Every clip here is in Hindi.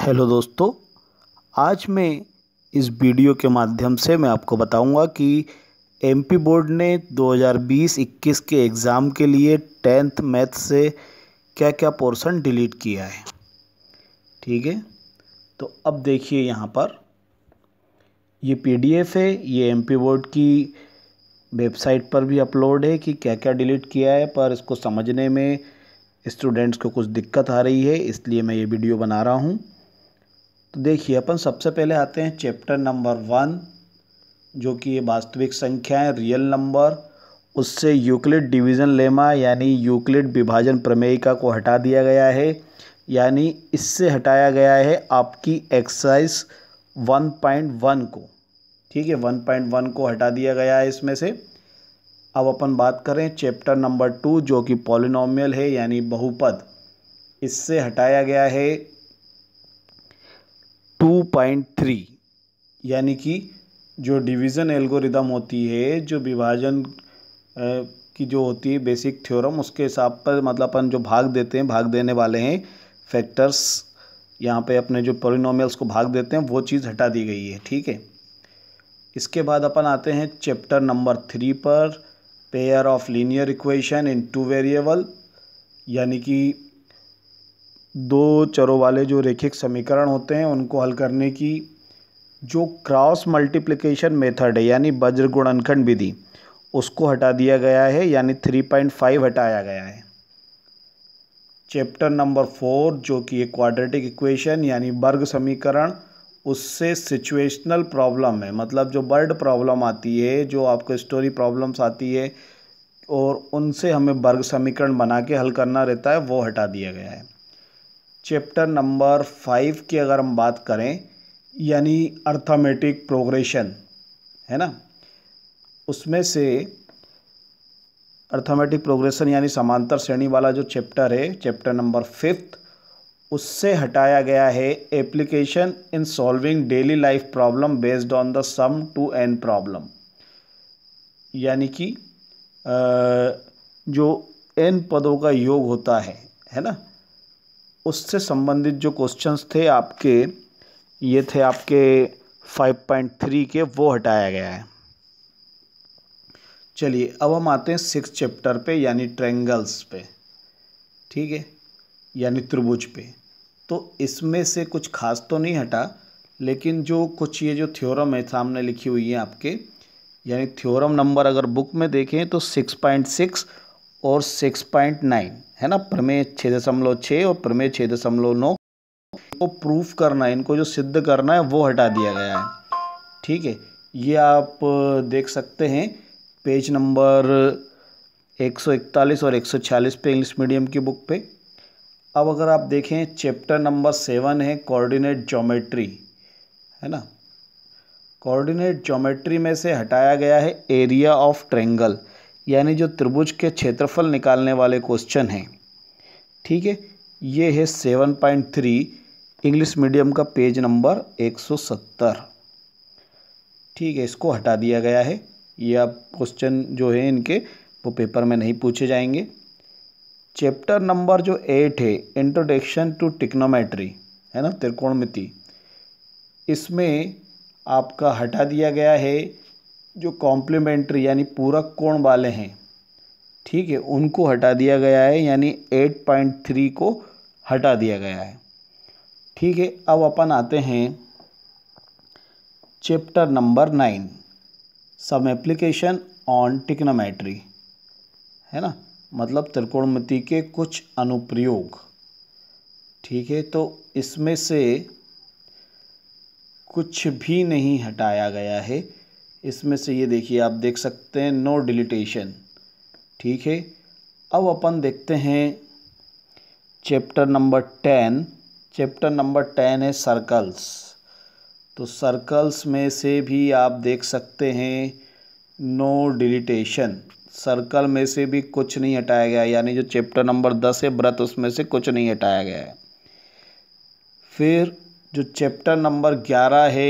हेलो दोस्तों आज मैं इस वीडियो के माध्यम से मैं आपको बताऊंगा कि एमपी बोर्ड ने 2020-21 के एग्ज़ाम के लिए टेंथ मैथ से क्या क्या पोर्शन डिलीट किया है ठीक है तो अब देखिए यहाँ पर ये पीडीएफ है ये एमपी बोर्ड की वेबसाइट पर भी अपलोड है कि क्या क्या डिलीट किया है पर इसको समझने में स्टूडेंट्स को कुछ दिक्कत आ रही है इसलिए मैं ये वीडियो बना रहा हूँ तो देखिए अपन सबसे पहले आते हैं चैप्टर नंबर वन जो कि ये वास्तविक संख्याएं रियल नंबर उससे यूक्लिड डिवीज़न लेमा यानी यूक्लिड विभाजन प्रमेयिका को हटा दिया गया है यानी इससे हटाया गया है आपकी एक्सरसाइज वन पॉइंट वन को ठीक है वन पॉइंट वन को हटा दिया गया है इसमें से अब अपन बात करें चैप्टर नंबर टू जो कि पॉलिनोमियल है यानी बहुपद इससे हटाया गया है 2.3 यानी कि जो डिवीज़न एल्गोरिदम होती है जो विभाजन की जो होती है बेसिक थ्योरम उसके हिसाब पर मतलब अपन जो भाग देते हैं भाग देने वाले हैं फैक्टर्स यहाँ पे अपने जो पोरिनोमल्स को भाग देते हैं वो चीज़ हटा दी गई है ठीक है इसके बाद अपन आते हैं चैप्टर नंबर थ्री पर pair of linear equation in two variable यानी कि दो चरों वाले जो रेखिक समीकरण होते हैं उनको हल करने की जो क्रॉस मल्टीप्लिकेशन मेथड है यानी वज्र गुणनखंड विधि उसको हटा दिया गया है यानी थ्री पॉइंट फाइव हटाया गया है चैप्टर नंबर फोर जो कि एक क्वाड्रेटिक इक्वेशन यानी वर्ग समीकरण उससे सिचुएशनल प्रॉब्लम है मतलब जो बर्ड प्रॉब्लम आती है जो आपको स्टोरी प्रॉब्लम्स आती है और उनसे हमें वर्ग समीकरण बना के हल करना रहता है वो हटा दिया गया है चैप्टर नंबर फाइव की अगर हम बात करें यानी अर्थामेटिक प्रोग्रेशन है ना उसमें से अर्थामेटिक प्रोग्रेशन यानी समांतर श्रेणी वाला जो चैप्टर है चैप्टर नंबर फिफ्थ उससे हटाया गया है application in solving daily life problem based on the sum to n problem यानी कि जो एन पदों का योग होता है है ना उससे संबंधित जो क्वेश्चंस थे आपके ये थे आपके 5.3 के वो हटाया गया है चलिए अब हम आते हैं सिक्स चैप्टर पे यानी ट्रेंगल्स पे ठीक है यानी त्रिभुज पे तो इसमें से कुछ खास तो नहीं हटा लेकिन जो कुछ ये जो थ्योरम है सामने लिखी हुई है आपके यानी थ्योरम नंबर अगर बुक में देखें तो सिक्स पॉइंट सिक्स और सिक्स पॉइंट नाइन है ना प्रमेय छः दशमलव छः और प्रमेय छः दशमलव नौ को प्रूफ करना है इनको जो सिद्ध करना है वो हटा दिया गया है ठीक है ये आप देख सकते हैं पेज नंबर 141 और 146 पे इंग्लिश मीडियम की बुक पे अब अगर आप देखें चैप्टर नंबर सेवन है कोऑर्डिनेट ज्योमेट्री है ना कोऑर्डिनेट ज्योमेट्री में से हटाया गया है एरिया ऑफ ट्रेंगल यानी जो त्रिभुज के क्षेत्रफल निकालने वाले क्वेश्चन हैं ठीक है ये है seven point three English medium का पेज नंबर एक सौ सत्तर ठीक है इसको हटा दिया गया है ये आप क्वेश्चन जो है इनके वो पेपर में नहीं पूछे जाएंगे चैप्टर नंबर जो एट है इंट्रोडक्शन टू टिक्नोमेट्री है ना त्रिकोणमिति इसमें आपका हटा दिया गया है जो कॉम्प्लीमेंट्री यानी पूरक कोण वाले हैं ठीक है उनको हटा दिया गया है यानी 8.3 को हटा दिया गया है ठीक है अब अपन आते हैं chapter number nine some application on trigonometry है ना मतलब त्रिकोणमिति के कुछ अनुप्रयोग ठीक है तो इसमें से कुछ भी नहीं हटाया गया है इसमें से ये देखिए आप देख सकते हैं नो डिलीटेशन ठीक है अब अपन देखते हैं chapter number ten chapter number ten है सर्कल्स तो सर्कल्स में से भी आप देख सकते हैं नो डिलीटेशन सर्कल में से भी कुछ नहीं हटाया गया यानी जो चैप्टर नंबर दस है व्रत उसमें से कुछ नहीं हटाया गया है फिर जो चैप्टर नंबर ग्यारह है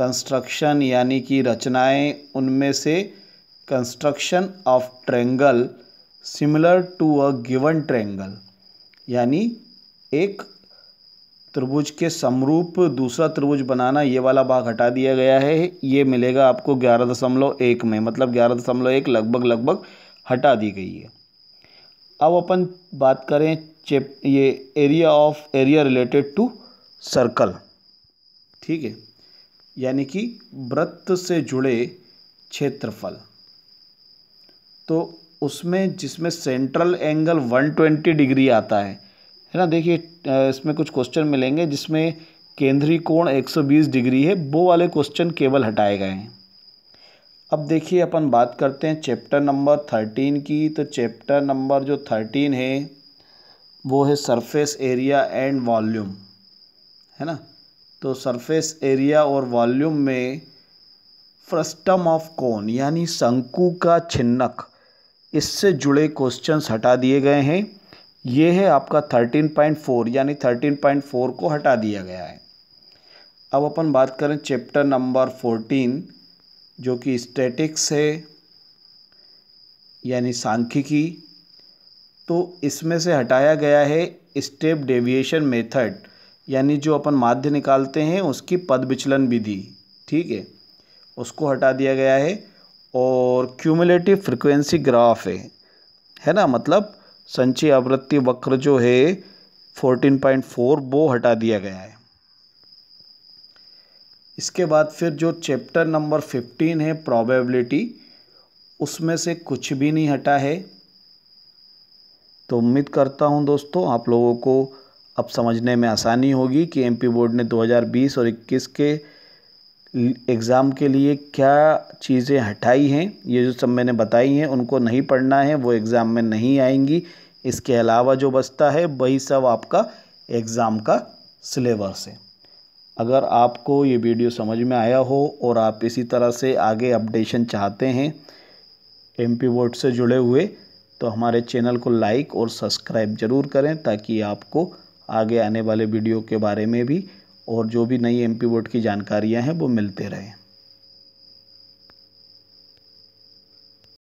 कंस्ट्रक्शन यानी कि रचनाएं उनमें से construction of triangle similar to a given triangle यानी एक त्रिभुज के समरूप दूसरा त्रिभुज बनाना ये वाला भाग हटा दिया गया है ये मिलेगा आपको ग्यारह दशमलव एक में मतलब ग्यारह दशमलव एक लगभग लगभग हटा दी गई है अब अपन बात करें चेप ये area of area related to circle ठीक है यानी कि व्रत से जुड़े क्षेत्रफल तो उसमें जिसमें सेंट्रल एंगल 120 डिग्री आता है है ना देखिए इसमें कुछ क्वेश्चन मिलेंगे जिसमें केंद्रीय कोण 120 डिग्री है वो वाले क्वेश्चन केवल हटाए गए हैं अब देखिए अपन बात करते हैं चैप्टर नंबर थर्टीन की तो चैप्टर नंबर जो थर्टीन है वो है सरफेस एरिया एंड वॉल्यूम है ना तो सरफेस एरिया और वॉल्यूम में फ्रस्टम ऑफ कोन यानी शंकु का छिन्नक इससे जुड़े क्वेश्चंस हटा दिए गए हैं ये है आपका 13.4 यानी 13.4 को हटा दिया गया है अब अपन बात करें चैप्टर नंबर 14 जो कि स्टैटिक्स है यानी सांख्यिकी तो इसमें से हटाया गया है स्टेप डेविएशन मेथड यानी जो अपन माध्य निकालते हैं उसकी पद विचलन विधि ठीक है उसको हटा दिया गया है और क्यूमुलेटिव फ्रिक्वेंसी ग्राफ है है ना मतलब संचय आवृत्ति वक्र जो है 14.4 वो हटा दिया गया है इसके बाद फिर जो चैप्टर नंबर 15 है प्रोबेबिलिटी उसमें से कुछ भी नहीं हटा है तो उम्मीद करता हूँ दोस्तों आप लोगों को अब समझने में आसानी होगी कि एमपी बोर्ड ने 2020 और 21 के एग्ज़ाम के लिए क्या चीज़ें हटाई हैं ये जो सब मैंने बताई हैं उनको नहीं पढ़ना है वो एग्ज़ाम में नहीं आएंगी इसके अलावा जो बचता है वही सब आपका एग्ज़ाम का सिलेबस है अगर आपको ये वीडियो समझ में आया हो और आप इसी तरह से आगे अपडेशन चाहते हैं एमपी बोर्ड से जुड़े हुए तो हमारे चैनल को लाइक और सब्सक्राइब ज़रूर करें ताकि आपको आगे आने वाले वीडियो के बारे में भी और जो भी नई एम पी बोर्ड की जानकारियाँ हैं वो मिलते रहें